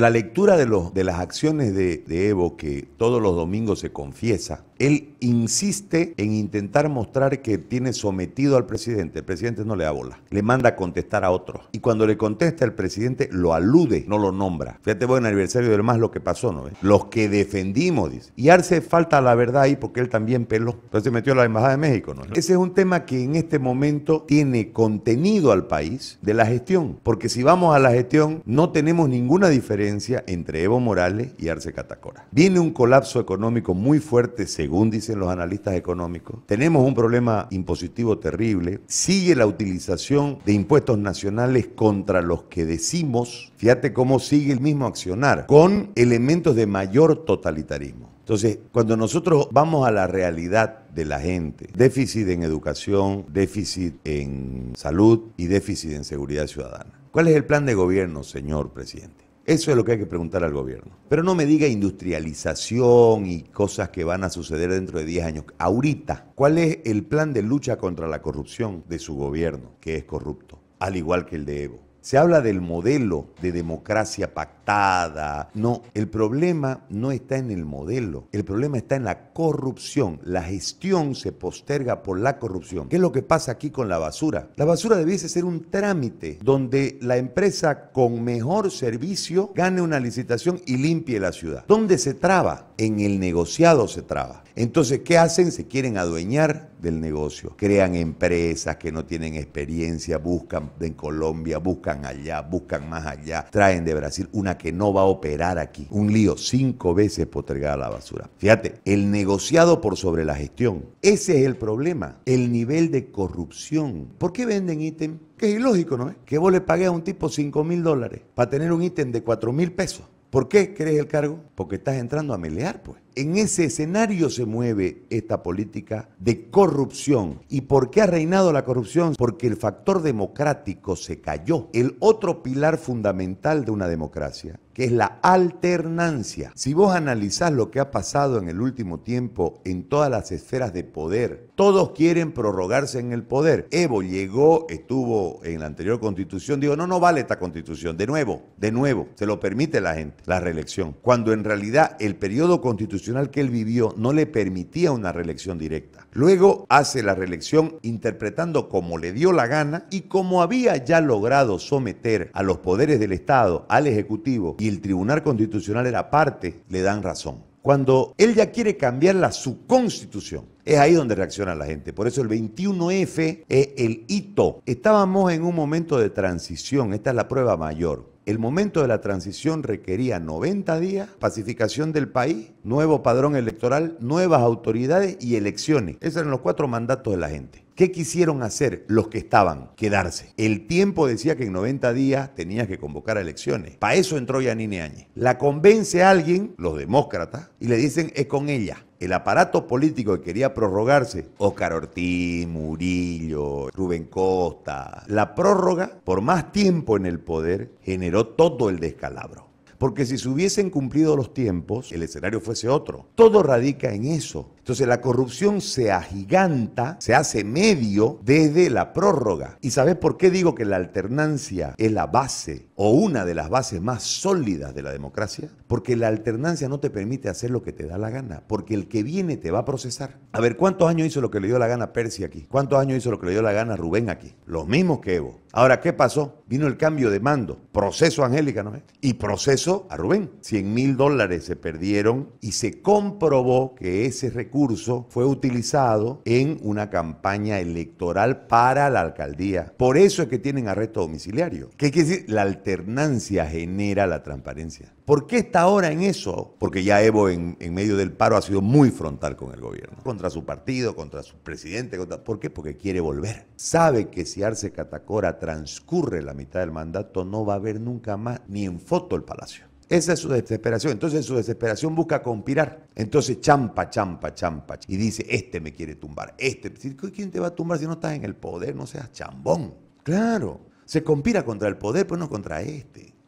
La lectura de, los, de las acciones de, de Evo, que todos los domingos se confiesa, él insiste en intentar mostrar que tiene sometido al presidente. El presidente no le da bola. Le manda a contestar a otro Y cuando le contesta, el presidente lo alude, no lo nombra. Fíjate, bueno, el aniversario del MAS lo que pasó, ¿no? Los que defendimos, dice. Y Arce falta la verdad ahí porque él también peló. Entonces se metió a la Embajada de México, ¿no? Ese es un tema que en este momento tiene contenido al país de la gestión. Porque si vamos a la gestión, no tenemos ninguna diferencia entre Evo Morales y Arce Catacora. Viene un colapso económico muy fuerte, seguro según dicen los analistas económicos, tenemos un problema impositivo terrible, sigue la utilización de impuestos nacionales contra los que decimos, fíjate cómo sigue el mismo accionar, con elementos de mayor totalitarismo. Entonces, cuando nosotros vamos a la realidad de la gente, déficit en educación, déficit en salud y déficit en seguridad ciudadana. ¿Cuál es el plan de gobierno, señor presidente? Eso es lo que hay que preguntar al gobierno. Pero no me diga industrialización y cosas que van a suceder dentro de 10 años. Ahorita, ¿cuál es el plan de lucha contra la corrupción de su gobierno, que es corrupto? Al igual que el de Evo. Se habla del modelo de democracia pactada. No, el problema no está en el modelo. El problema está en la corrupción. La gestión se posterga por la corrupción. ¿Qué es lo que pasa aquí con la basura? La basura debiese ser un trámite donde la empresa con mejor servicio gane una licitación y limpie la ciudad. ¿Dónde se traba? en el negociado se traba. Entonces, ¿qué hacen? Se quieren adueñar del negocio. Crean empresas que no tienen experiencia, buscan en Colombia, buscan allá, buscan más allá, traen de Brasil una que no va a operar aquí. Un lío cinco veces a la basura. Fíjate, el negociado por sobre la gestión. Ese es el problema, el nivel de corrupción. ¿Por qué venden ítem? Que es ilógico, ¿no es? Que vos le pagues a un tipo 5 mil dólares para tener un ítem de 4 mil pesos. ¿Por qué crees el cargo? Porque estás entrando a melear, pues. En ese escenario se mueve esta política de corrupción. ¿Y por qué ha reinado la corrupción? Porque el factor democrático se cayó. El otro pilar fundamental de una democracia, que es la alternancia. Si vos analizás lo que ha pasado en el último tiempo en todas las esferas de poder, todos quieren prorrogarse en el poder. Evo llegó, estuvo en la anterior constitución, dijo, no, no vale esta constitución, de nuevo, de nuevo, se lo permite la gente, la reelección. Cuando en realidad el periodo constitucional que él vivió no le permitía una reelección directa. Luego hace la reelección interpretando como le dio la gana y como había ya logrado someter a los poderes del Estado, al Ejecutivo y el Tribunal Constitucional era parte, le dan razón. Cuando él ya quiere cambiar su constitución, es ahí donde reacciona la gente. Por eso el 21F es el hito. Estábamos en un momento de transición, esta es la prueba mayor. El momento de la transición requería 90 días, pacificación del país, nuevo padrón electoral, nuevas autoridades y elecciones. Esos eran los cuatro mandatos de la gente. ¿Qué quisieron hacer los que estaban? Quedarse. El tiempo decía que en 90 días tenías que convocar a elecciones. Para eso entró Yanine Áñez. La convence a alguien, los demócratas, y le dicen es con ella el aparato político que quería prorrogarse, Oscar Ortiz, Murillo, Rubén Costa, la prórroga, por más tiempo en el poder, generó todo el descalabro. Porque si se hubiesen cumplido los tiempos, el escenario fuese otro. Todo radica en eso. Entonces la corrupción se agiganta, se hace medio desde la prórroga. ¿Y sabes por qué digo que la alternancia es la base o una de las bases más sólidas de la democracia? Porque la alternancia no te permite hacer lo que te da la gana, porque el que viene te va a procesar. A ver, ¿cuántos años hizo lo que le dio la gana Percy aquí? ¿Cuántos años hizo lo que le dio la gana Rubén aquí? Los mismos que Evo. Ahora, ¿qué pasó? Vino el cambio de mando. Proceso a Angélica, ¿no ves? Y proceso a Rubén. 100 mil dólares se perdieron y se comprobó que ese requisito curso fue utilizado en una campaña electoral para la alcaldía. Por eso es que tienen arresto domiciliario. ¿Qué quiere decir? La alternancia genera la transparencia. ¿Por qué está ahora en eso? Porque ya Evo en, medio del paro ha sido muy frontal con el gobierno, contra su partido, contra su presidente. ¿Por qué? Porque quiere volver. Sabe que si Arce Catacora transcurre la mitad del mandato no va a haber nunca más ni en foto el palacio. Esa es su desesperación. Entonces su desesperación busca conspirar. Entonces champa, champa, champa. Y dice, este me quiere tumbar, este. ¿Quién te va a tumbar si no estás en el poder? No seas chambón. Claro, se conspira contra el poder, pero no contra este.